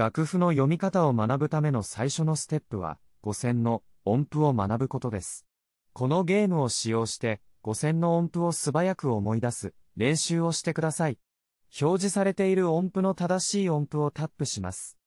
楽譜の読み方を学ぶための最初のステップは、五線の音符を学ぶことです。このゲームを使用して、五線の音符を素早く思い出す練習をしてください。表示されている音符の正しい音符をタップします。